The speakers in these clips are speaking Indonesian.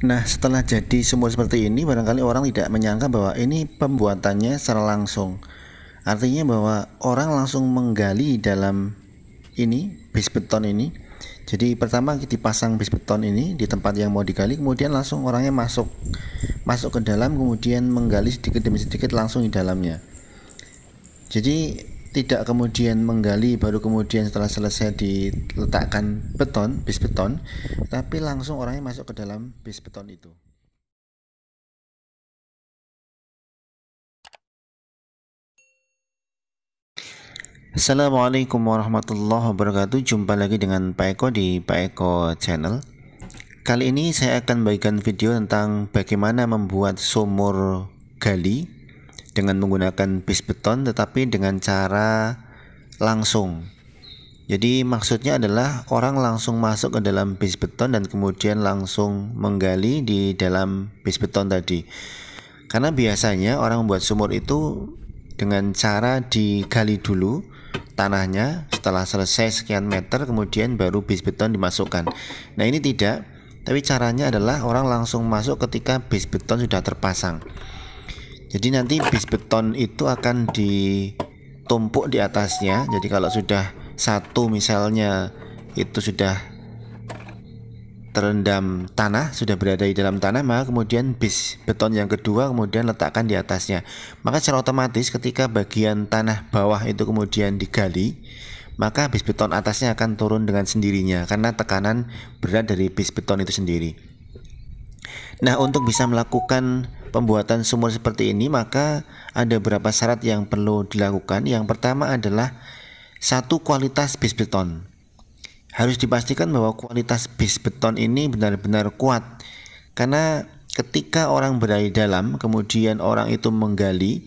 Nah, setelah jadi semua seperti ini, barangkali orang tidak menyangka bahwa ini pembuatannya secara langsung. Artinya bahwa orang langsung menggali dalam ini, base beton ini. Jadi pertama kita pasang base beton ini di tempat yang mau digali, kemudian langsung orangnya masuk masuk ke dalam, kemudian menggali sedikit demi sedikit langsung di dalamnya. Jadi tidak kemudian menggali baru kemudian setelah selesai diletakkan beton bis beton tapi langsung orangnya masuk ke dalam bis beton itu Assalamualaikum warahmatullahi wabarakatuh Jumpa lagi dengan Pak Eko di Pak Eko Channel Kali ini saya akan bagikan video tentang bagaimana membuat sumur gali dengan menggunakan bis beton tetapi dengan cara langsung. Jadi maksudnya adalah orang langsung masuk ke dalam bis beton dan kemudian langsung menggali di dalam bis beton tadi. Karena biasanya orang membuat sumur itu dengan cara digali dulu tanahnya setelah selesai sekian meter kemudian baru bis beton dimasukkan. Nah ini tidak, tapi caranya adalah orang langsung masuk ketika bis beton sudah terpasang. Jadi nanti bis beton itu akan ditumpuk di atasnya. Jadi kalau sudah satu misalnya itu sudah terendam tanah, sudah berada di dalam tanah, maka kemudian bis beton yang kedua kemudian letakkan di atasnya. Maka secara otomatis ketika bagian tanah bawah itu kemudian digali, maka bis beton atasnya akan turun dengan sendirinya karena tekanan berat dari bis beton itu sendiri. Nah, untuk bisa melakukan pembuatan sumur seperti ini maka ada beberapa syarat yang perlu dilakukan. Yang pertama adalah satu kualitas base beton. Harus dipastikan bahwa kualitas base beton ini benar-benar kuat. Karena ketika orang berada dalam kemudian orang itu menggali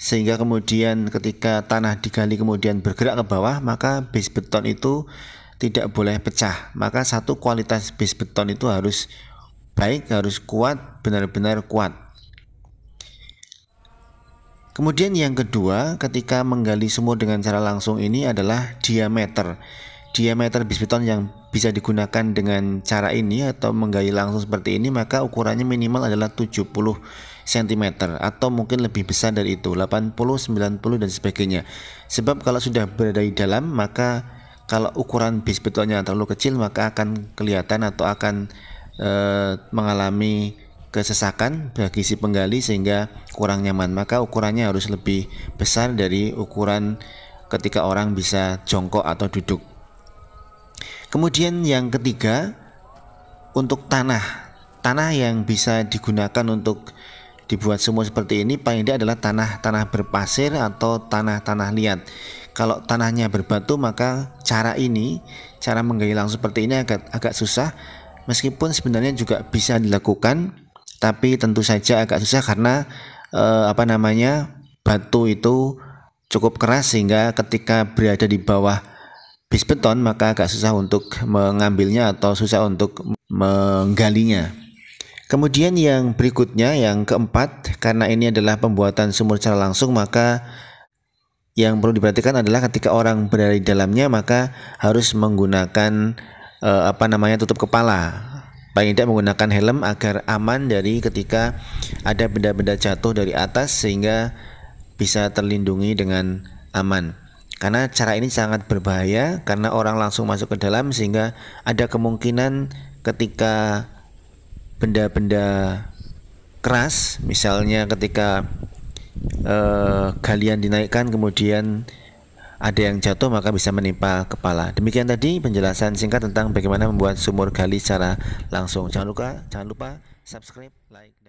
sehingga kemudian ketika tanah digali kemudian bergerak ke bawah maka base beton itu tidak boleh pecah maka satu kualitas base beton itu harus baik harus kuat benar-benar kuat Kemudian yang kedua, ketika menggali sumur dengan cara langsung ini adalah diameter. Diameter bisbeton yang bisa digunakan dengan cara ini atau menggali langsung seperti ini maka ukurannya minimal adalah 70 cm atau mungkin lebih besar dari itu 80, 90 dan sebagainya sebab kalau sudah berada di dalam maka kalau ukuran bis betonnya terlalu kecil maka akan kelihatan atau akan e, mengalami kesesakan bagi si penggali sehingga kurang nyaman maka ukurannya harus lebih besar dari ukuran ketika orang bisa jongkok atau duduk kemudian yang ketiga untuk tanah tanah yang bisa digunakan untuk dibuat semua seperti ini paling tidak adalah tanah-tanah berpasir atau tanah-tanah liat kalau tanahnya berbatu maka cara ini cara menggali langsung seperti ini agak agak susah meskipun sebenarnya juga bisa dilakukan tapi tentu saja agak susah karena eh, apa namanya batu itu cukup keras sehingga ketika berada di bawah bis beton maka agak susah untuk mengambilnya atau susah untuk menggalinya. Kemudian yang berikutnya yang keempat karena ini adalah pembuatan sumur secara langsung maka yang perlu diperhatikan adalah ketika orang berada di dalamnya maka harus menggunakan eh, apa namanya tutup kepala paling tidak menggunakan helm agar aman dari ketika ada benda-benda jatuh dari atas sehingga bisa terlindungi dengan aman. Karena cara ini sangat berbahaya karena orang langsung masuk ke dalam sehingga ada kemungkinan ketika benda-benda keras misalnya ketika eh, galian dinaikkan kemudian ada yang jatuh maka bisa menimpa kepala. Demikian tadi penjelasan singkat tentang bagaimana membuat sumur gali secara langsung. Jangan lupa jangan lupa subscribe, like